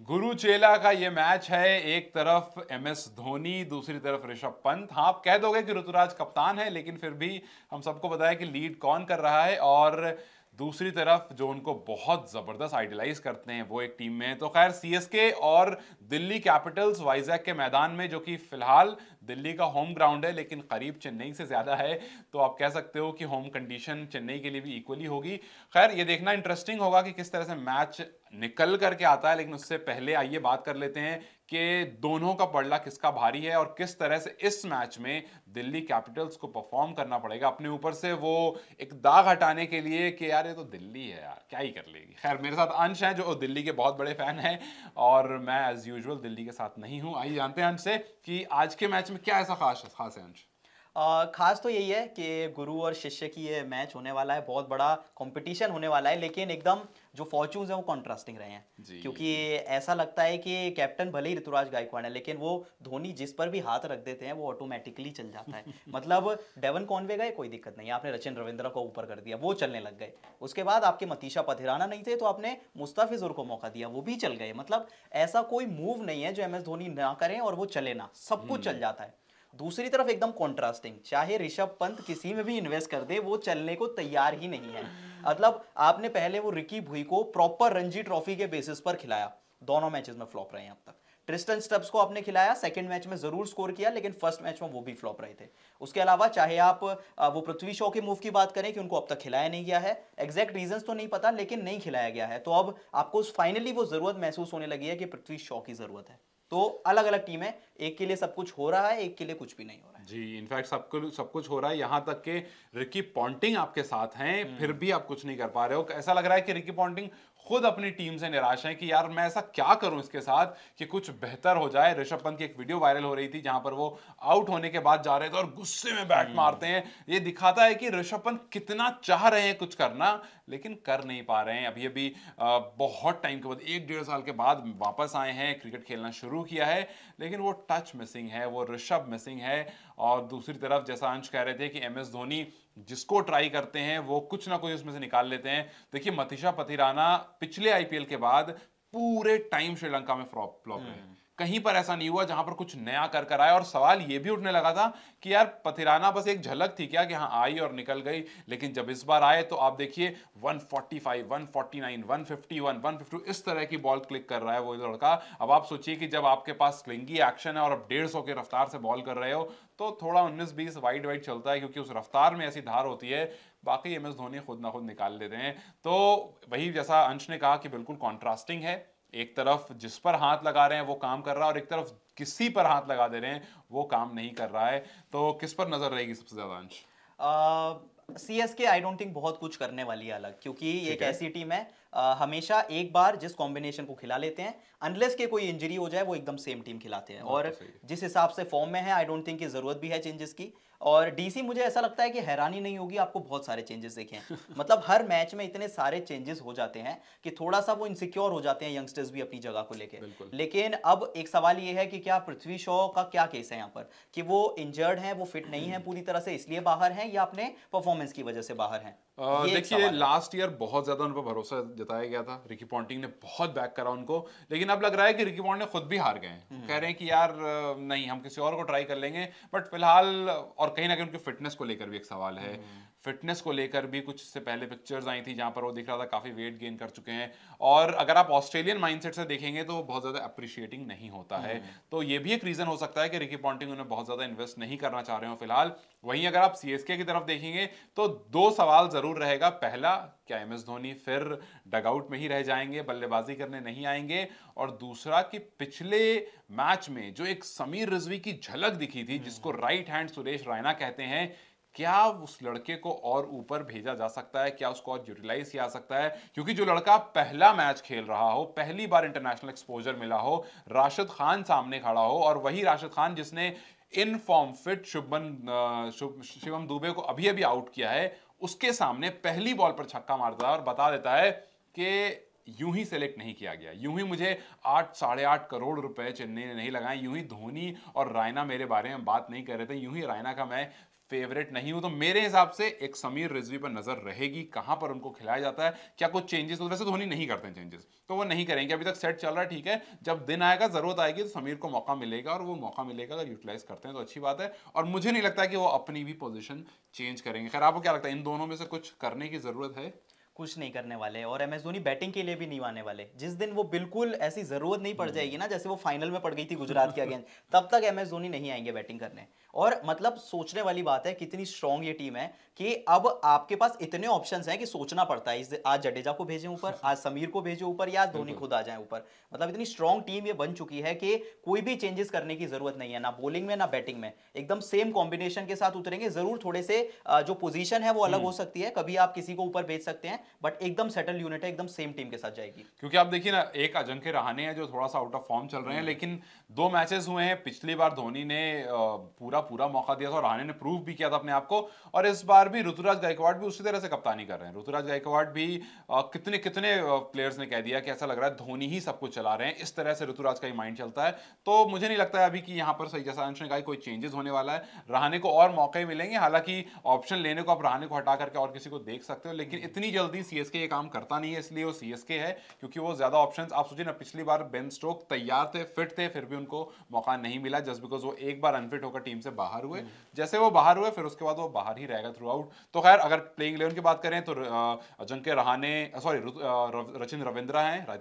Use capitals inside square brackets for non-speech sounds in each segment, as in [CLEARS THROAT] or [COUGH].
गुरु चेला का ये मैच है एक तरफ एम एस धोनी दूसरी तरफ ऋषभ पंत हाँ आप कह दोगे कि ऋतुराज कप्तान है लेकिन फिर भी हम सबको बताया कि लीड कौन कर रहा है और दूसरी तरफ जो उनको बहुत ज़बरदस्त आइडियलाइज करते हैं वो एक टीम में है तो खैर सीएसके और दिल्ली कैपिटल्स वाइजैक के मैदान में जो कि फिलहाल दिल्ली का होम ग्राउंड है लेकिन करीब चेन्नई से ज़्यादा है तो आप कह सकते हो कि होम कंडीशन चेन्नई के लिए भी इक्वली होगी खैर ये देखना इंटरेस्टिंग होगा कि किस तरह से मैच निकल करके आता है लेकिन उससे पहले आइए बात कर लेते हैं कि दोनों का पड़ला किसका भारी है और किस तरह से इस मैच में दिल्ली कैपिटल्स को परफॉर्म करना पड़ेगा अपने ऊपर से वो एक दाग हटाने के लिए कि यार ये तो दिल्ली है यार क्या ही कर लेगी खैर मेरे साथ अंश हैं जो दिल्ली के बहुत बड़े फैन हैं और मैं एज यूजल दिल्ली के साथ नहीं हूँ आइए जानते हैं अंश से कि आज के मैच में क्या ऐसा खास खास है अंश खास तो यही है कि गुरु और शिष्य की ये मैच होने वाला है बहुत बड़ा कंपटीशन होने वाला है लेकिन एकदम जो फॉर्चून है वो कॉन्ट्रास्टिंग रहे हैं क्योंकि ऐसा लगता है कि कैप्टन भले ही ऋतुराज गायकवाड़ है लेकिन वो धोनी जिस पर भी हाथ रख देते हैं वो ऑटोमेटिकली चल जाता है [LAUGHS] मतलब डेवन कॉनवे गए कोई दिक्कत नहीं आपने रचिन रविंद्र को ऊपर कर दिया वो चलने लग गए उसके बाद आपके मतीशा पथिराना नहीं थे तो आपने मुस्ताफिजुर को मौका दिया वो भी चल गए मतलब ऐसा कोई मूव नहीं है जो एम धोनी ना करें और वो चले ना सब कुछ हम्म। चल जाता है दूसरी तरफ एकदम कॉन्ट्रास्टिंग चाहे ऋषभ पंत किसी में भी इन्वेस्ट कर दे वो चलने को तैयार ही नहीं है मतलब आपने पहले वो रिकी भुई को प्रॉपर रणजी ट्रॉफी के बेसिस पर खिलाया दोनों मैचेस में फ्लॉप रहे हैं अब तक ट्रिस्टन स्टब्स को आपने खिलाया सेकंड मैच में जरूर स्कोर किया लेकिन फर्स्ट मैच में वो भी फ्लॉप रहे थे उसके अलावा चाहे आप वो पृथ्वी शॉ के मूव की बात करें कि उनको अब तक खिलाया नहीं गया है एग्जैक्ट रीजन तो नहीं पता लेकिन नहीं खिलाया गया है तो अब आपको फाइनली वो जरूरत महसूस होने लगी है कि पृथ्वी शॉ की जरूरत है तो अलग अलग टीम है एक के लिए सब कुछ हो रहा है एक के लिए कुछ भी नहीं हो रहा है जी इनफैक्ट सब कुछ सब कुछ हो रहा है यहाँ तक कि रिकी पॉन्टिंग आपके साथ हैं हम्म। फिर भी आप कुछ नहीं कर पा रहे हो ऐसा लग रहा है कि रिकी पॉन्टिंग खुद अपनी टीम से निराश हैं कि यार मैं ऐसा क्या करूं इसके साथ कि कुछ बेहतर हो जाए ऋषभ पंत की एक वीडियो वायरल हो रही थी जहां पर वो आउट होने के बाद जा रहे थे और गुस्से में बैट हम्म। मारते हैं ये दिखाता है कि ऋषभ पंत कितना चाह रहे हैं कुछ करना लेकिन कर नहीं पा रहे हैं अभी अभी बहुत टाइम के बाद एक डेढ़ साल के बाद वापस आए हैं क्रिकेट खेलना शुरू किया है लेकिन वो टच मिसिंग है वो ऋषभ मिसिंग है और दूसरी तरफ जैसा अंश कह रहे थे कि एम एस धोनी जिसको ट्राई करते हैं वो कुछ ना कुछ उसमें से निकाल लेते हैं देखिए मथिशा पथिराना पिछले आईपीएल के बाद पूरे टाइम श्रीलंका में फ्लॉप फ्लॉप हम्म। हैं कहीं पर ऐसा नहीं हुआ जहां पर कुछ नया कर कर आया और सवाल ये भी उठने लगा था कि यार पथिराना बस एक झलक थी क्या कि हाँ आई और निकल गई लेकिन जब इस बार आए तो आप देखिए 145, 149, 151, 152 इस तरह की बॉल क्लिक कर रहा है वो लड़का अब आप सोचिए कि जब आपके पास स्लिंगी एक्शन है और आप डेढ़ की रफ्तार से बॉल कर रहे हो तो थोड़ा उन्नीस बीस वाइड वाइड चलता है क्योंकि उस रफ्तार में ऐसी धार होती है बाकी एम एस धोनी खुद ना खुद निकाल लेते हैं तो वही जैसा अंश ने कहा कि बिल्कुल कॉन्ट्रास्टिंग है एक तरफ जिस पर हाथ लगा रहे हैं वो काम कर रहा है और एक तरफ किसी पर हाथ लगा दे रहे हैं वो काम नहीं कर रहा है तो किस पर नजर रहेगी सबसे ज्यादा अंश सी एस के आई डोंट थिंक बहुत कुछ करने वाली है अलग क्योंकि एक ऐसी टीम है आ, हमेशा एक बार जिस कॉम्बिनेशन को खिला लेते हैं अनलेस के कोई इंजरी हो जाए वो एकदम सेम टीम खिलाते हैं और तो जिस हिसाब से फॉर्म में है आई डोंट थिंक की जरूरत भी है चेंजेस की और डीसी मुझे ऐसा लगता है कि हैरानी नहीं होगी आपको बहुत सारे चेंजेस देखे हैं [LAUGHS] मतलब हर मैच में इतने सारे चेंजेस हो जाते हैं कि थोड़ा सा वो इनसिक्योर हो जाते हैं यंगस्टर्स भी अपनी जगह को लेकर लेकिन अब एक सवाल ये है कि क्या पृथ्वी शॉ का क्या केस है यहाँ पर कि वो इंजर्ड है वो फिट नहीं है [CLEARS THROAT] पूरी तरह से इसलिए बाहर है या अपने परफॉर्मेंस की वजह से बाहर है देखिए लास्ट ईयर बहुत ज्यादा उन पर भरोसा जताया गया था रिकी पॉन्टिंग ने बहुत बैक करा उनको लेकिन अब लग रहा है कि रिकी पॉन्ट ने खुद भी हार गए हैं हम्म। कह रहे हैं कि यार नहीं हम किसी और को ट्राई कर लेंगे बट फिलहाल और कहीं ना कहीं उनकी फिटनेस को लेकर भी एक सवाल है हम्म। फिटनेस को लेकर भी कुछ इससे पहले पिक्चर्स आई थी जहाँ पर वो दिख रहा था काफ़ी वेट गेन कर चुके हैं और अगर आप ऑस्ट्रेलियन माइंडसेट से देखेंगे तो बहुत ज़्यादा अप्रिशिएटिंग नहीं होता है हम्म। तो ये भी एक रीज़न हो सकता है कि रिकी पॉन्टिंग उन्हें बहुत ज़्यादा इन्वेस्ट नहीं करना चाह रहे हो फिलहाल वहीं अगर आप सी की तरफ देखेंगे तो दो सवाल ज़रूर रहेगा पहला क्या एम एस धोनी फिर डगआउट में ही रह जाएंगे बल्लेबाजी करने नहीं आएंगे और दूसरा कि पिछले मैच में जो एक समीर रिजवी की झलक दिखी थी जिसको right hmm. Hand Suresh Raina कहते हैं क्या उस लड़के को और ऊपर भेजा जा सकता है क्या उसको और यूटिलाइज किया जा सकता है क्योंकि जो लड़का पहला मैच खेल रहा हो पहली बार इंटरनेशनल एक्सपोजर मिला हो राशिद खान सामने खड़ा हो और वही राशिद खान जिसने इन फॉर्म फिट शुभन शिवम दुबे को अभी अभी आउट किया है उसके सामने पहली बॉल पर छक्का मारता है और बता देता है कि यूं ही सेलेक्ट नहीं किया गया यूं ही मुझे आठ साढ़े आठ करोड़ रुपए चेन्नई ने नहीं लगाए यूं ही धोनी और रायना मेरे बारे में बात नहीं कर रहे थे यूं ही रायना का मैं फेवरेट नहीं हूं तो मेरे हिसाब से एक समीर रिजवी पर नजर रहेगी कहां पर उनको खिलाया जाता है क्या कुछ चेंजेस तो वैसे धोनी नहीं करते हैं चेंजेस तो वो नहीं करेंगे अभी तक सेट चल रहा है ठीक है जब दिन आएगा जरूरत आएगी तो समीर को मौका मिलेगा और वो मौका मिलेगा अगर यूटिलाइज करते हैं तो अच्छी बात है और मुझे नहीं लगता कि वो अपनी भी पोजिशन चेंज करेंगे खैर आपको क्या लगता है इन दोनों में से कुछ करने की जरूरत है कुछ नहीं करने वाले और एम एस धोनी बैटिंग के लिए भी नहीं आने वाले जिस दिन वो बिल्कुल ऐसी जरूरत नहीं पड़ हम्म। जाएगी ना जैसे वो फाइनल में पड़ गई थी गुजरात के अगेंस्ट तब तक एम एस धोनी नहीं आएंगे बैटिंग करने और मतलब सोचने वाली बात है कितनी स्ट्रांग ये टीम है कि अब आपके पास इतने ऑप्शन हैं कि सोचना पड़ता है इस आज जडेजा को भेजे ऊपर आज समीर को भेजे ऊपर या आज धोनी खुद आ जाए ऊपर मतलब इतनी स्ट्रांग टीम ये बन चुकी है कि कोई भी चेंजेस करने की जरूरत नहीं है ना बॉलिंग में ना बैटिंग में एकदम सेम कॉम्बिनेशन के साथ उतरेंगे जरूर थोड़े से जो पोजीशन है वो अलग हम्म। हो सकती है कभी आप किसी को ऊपर भेज सकते हैं बट एकदम सेटल यूनिट है एकदम सेम टीम के साथ जाएगी क्योंकि आप देखिए ना एक अजंक्य रहाने हैं जो थोड़ा सा आउट ऑफ फॉर्म चल रहे हैं हम्म। लेकिन दो मैचेस हुए हैं पिछली बार धोनी ने पूरा पूरा मौका दिया था और रहाने ने प्रूव भी किया था अपने आप को और इस बार भी ऋतुराज गायकवाड़ भी उसी तरह से कप्तानी कर रहे हैं ऋतुराज गायकवाड़ भी कितने कितने प्लेयर्स ने कह दिया कि ऐसा लग रहा है धोनी ही सब कुछ चला रहे हैं इस तरह से ऋतुराज का ही माइंड चलता है तो मुझे नहीं लगता है अभी कि यहाँ पर सही जैसा अंश ने कहा कोई चेंजेस होने वाला है रहाने को और मौके मिलेंगे हालांकि ऑप्शन लेने को आप रहाने को हटा करके और किसी को देख सकते हो लेकिन हम्म। इतनी जल्दी दिन सीएसके ये काम करता नहीं है इसलिए वो सीएसके है क्योंकि वो ज्यादा ऑप्शंस आप सोचिए ना पिछली बार बेन स्टोक तैयार थे फिट थे फिर भी उनको मौका नहीं मिला जस्ट बिकॉज वो एक बार अनफिट होकर टीम से बाहर हुए हम्म। जैसे वो बाहर हुए फिर उसके बाद वो बाहर ही रहेगा थ्रू आउट तो खैर अगर प्लेइंग इलेवन की बात करें तो अजंक्य रहाने सॉरी रचिन रविंद्रा है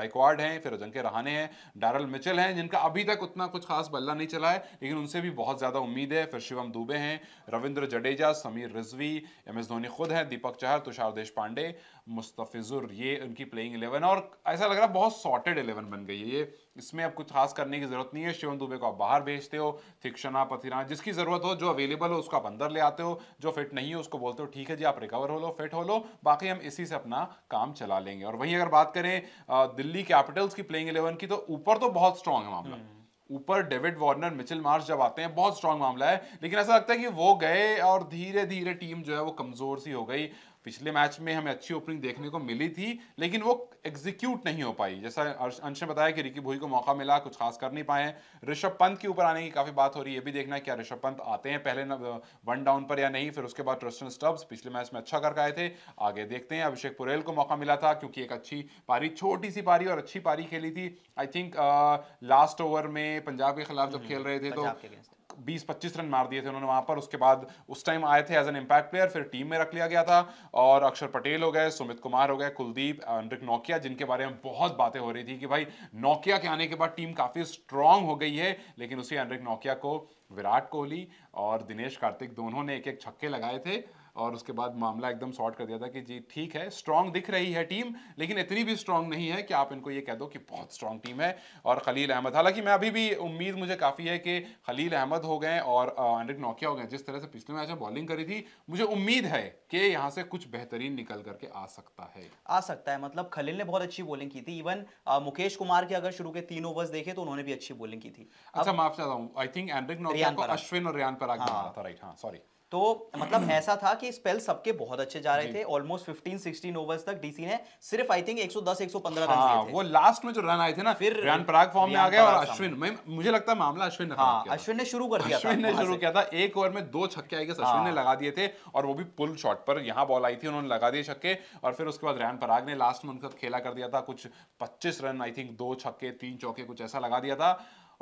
गायकवाड है फिर अजंक्य रहाने हैं डारल मिचल हैं जिनका अभी तक उतना कुछ खास बल्ला नहीं चला है लेकिन उनसे भी बहुत ज़्यादा उम्मीद है फिर शिवम दुबे हैं रविंद्र जडेजा समीर रिजवी एम एस धोनी खुद हैं दीपक चहर तुषार देश पांडे मुस्तफिजुर ये उनकी प्लेइंग इलेवन और ऐसा लग रहा बहुत सॉर्टेड इलेवन बन गई है ये इसमें अब कुछ खास करने की जरूरत नहीं है शिवम दुबे को आप बाहर भेजते हो थिक्शना पथिरा जिसकी जरूरत हो जो अवेलेबल हो उसको आप अंदर ले आते हो जो फिट नहीं हो उसको बोलते हो ठीक है जी आप रिकवर हो लो फिट हो लो बाकी हम इसी से अपना काम चला लेंगे और वहीं अगर बात करें दिल्ली कैपिटल्स की प्लेइंग इलेवन की तो ऊपर तो बहुत स्ट्रांग है मामला हम्म। ऊपर डेविड वार्नर मिचिल मार्च जब आते हैं बहुत स्ट्रांग मामला है लेकिन ऐसा लगता है कि वो गए और धीरे धीरे टीम जो है वो कमज़ोर सी हो गई पिछले मैच में हमें अच्छी ओपनिंग देखने को मिली थी लेकिन वो एग्जीक्यूट नहीं हो पाई जैसा अंश ने बताया कि रिकी भोई को मौका मिला कुछ खास कर नहीं पाए ऋषभ पंत के ऊपर आने की काफ़ी बात हो रही है ये भी देखना है क्या ऋषभ पंत आते हैं पहले वन डाउन पर या नहीं फिर उसके बाद ट्रस्टन स्टब्स पिछले मैच में अच्छा करके आए थे आगे देखते हैं अभिषेक पुरेल को मौका मिला था क्योंकि एक अच्छी पारी छोटी सी पारी और अच्छी पारी खेली थी आई थिंक लास्ट ओवर में पंजाब के खिलाफ जब हम्म, खेल रहे थे तो बीस पच्चीस रन मार दिए थे उन्होंने वहां पर उसके बाद उस टाइम आए थे एज एन इम्पैक्ट प्लेयर फिर टीम में रख लिया गया था और अक्षर पटेल हो गए सुमित कुमार हो गए कुलदीप अनरिक नोकिया जिनके बारे में बहुत बातें हो रही थी कि भाई नोकिया के आने के बाद टीम काफ़ी स्ट्रांग हो गई है लेकिन उसी अनरिक नोकिया को विराट कोहली और दिनेश कार्तिक दोनों ने एक एक छक्के लगाए थे और उसके बाद मामला एकदम सॉर्ट कर दिया था कि जी ठीक है स्ट्रांग दिख रही है टीम लेकिन इतनी भी स्ट्रांग नहीं है कि आप इनको ये कह दो कि बहुत स्ट्रांग टीम है और खलील अहमद हालांकि मैं अभी भी उम्मीद मुझे काफ़ी है कि खलील अहमद हो गए और एंड्रिक नोकिया हो गए जिस तरह से पिछले मैच में बॉलिंग करी थी मुझे उम्मीद है कि यहाँ से कुछ बेहतरीन निकल करके आ सकता है आ सकता है मतलब खलील ने बहुत अच्छी बॉलिंग की थी इवन मुकेश कुमार के अगर शुरू के तीन ओवर्स देखे तो उन्होंने भी अच्छी बॉलिंग की थी अच्छा माफ चाहता हूँ आई थिंक एंड्रिक नोकिया को अश्विन और रियान पर आगे हाँ। था राइट हाँ सॉरी तो मतलब [CLEARS THROAT] ऐसा था कि स्पेल सबके बहुत अच्छे जा रहे थे ऑलमोस्ट फिफ्टीन सिक्सटीन ओवर्स तक डीसी ने सिर्फ आई थिंक 110 115 रन पंद्रह हाँ, वो लास्ट में जो रन आए थे ना फिर रन पराग फॉर्म में आ गया और अश्विन मैं मुझे लगता है मामला अश्विन हाँ, अश्विन ने शुरू कर दिया अश्विन ने शुरू किया था एक ओवर में दो छक्के आई गए अश्विन ने हाँ। लगा दिए थे और वो भी पुल शॉट पर यहाँ बॉल आई थी उन्होंने लगा दिए छक्के और फिर उसके बाद रैन पराग ने लास्ट में उनका खेला कर दिया था कुछ पच्चीस रन आई थिंक दो छक्के तीन चौके कुछ ऐसा लगा दिया था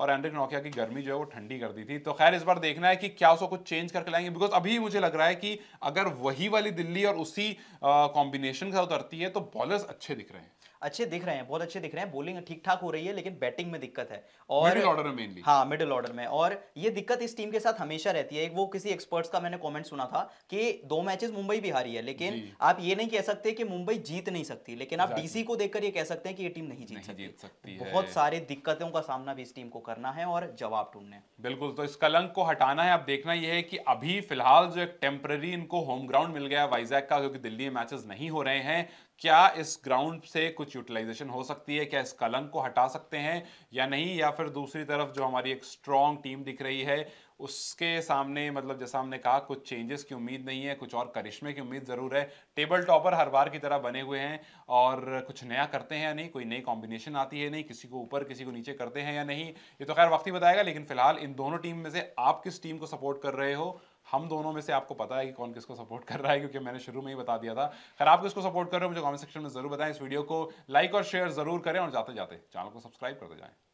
और एंड्रिक नोकिया की गर्मी जो है वो ठंडी कर दी थी तो खैर इस बार देखना है कि क्या उसको कुछ चेंज करके लाएंगे बिकॉज अभी मुझे लग रहा है कि अगर वही वाली दिल्ली और उसी कॉम्बिनेशन के साथ उतरती है तो बॉलर्स अच्छे दिख रहे हैं अच्छे दिख रहे हैं बहुत अच्छे दिख रहे हैं बोलिंग ठीक ठाक हो रही है लेकिन बैटिंग में दिक्कत है और मिडिल ऑर्डर में हाँ मिडिल ऑर्डर में और ये दिक्कत इस टीम के साथ हमेशा रहती है वो किसी एक्सपर्ट्स का मैंने कॉमेंट सुना था कि दो मैचेस मुंबई भी हारी है लेकिन आप ये नहीं कह सकते कि मुंबई जीत नहीं सकती लेकिन आप डीसी को देखकर ये कह सकते हैं कि ये टीम नहीं जीत सकती, सकती बहुत सारी दिक्कतों का सामना भी इस टीम को करना है और जवाब ढूंढने बिल्कुल तो इस कलंक को हटाना है आप देखना यह है कि अभी फिलहाल जो एक टेम्पररी इनको होम ग्राउंड मिल गया वाइजैक का क्योंकि दिल्ली में मैचेस नहीं हो रहे हैं क्या इस ग्राउंड से कुछ यूटिलाइजेशन हो सकती है क्या इस कलंक को हटा सकते हैं या नहीं या फिर दूसरी तरफ जो हमारी एक स्ट्रॉन्ग टीम दिख रही है उसके सामने मतलब जैसा हमने कहा कुछ चेंजेस की उम्मीद नहीं है कुछ और करिश्मे की उम्मीद ज़रूर है टेबल टॉपर हर बार की तरह बने हुए हैं और कुछ नया करते हैं या नहीं कोई नई कॉम्बिनेशन आती है नहीं किसी को ऊपर किसी को नीचे करते हैं या नहीं ये तो खैर वक्त ही बताएगा लेकिन फिलहाल इन दोनों टीम में से आप किस टीम को सपोर्ट कर रहे हो हम दोनों में से आपको पता है कि कौन किसको सपोर्ट कर रहा है क्योंकि मैंने शुरू में ही बता दिया था खैर आप किसको सपोर्ट कर रहे हो मुझे कमेंट सेक्शन में जरूर बताएं इस वीडियो को लाइक और शेयर जरूर करें और जाते जाते चैनल को सब्सक्राइब करते जाएं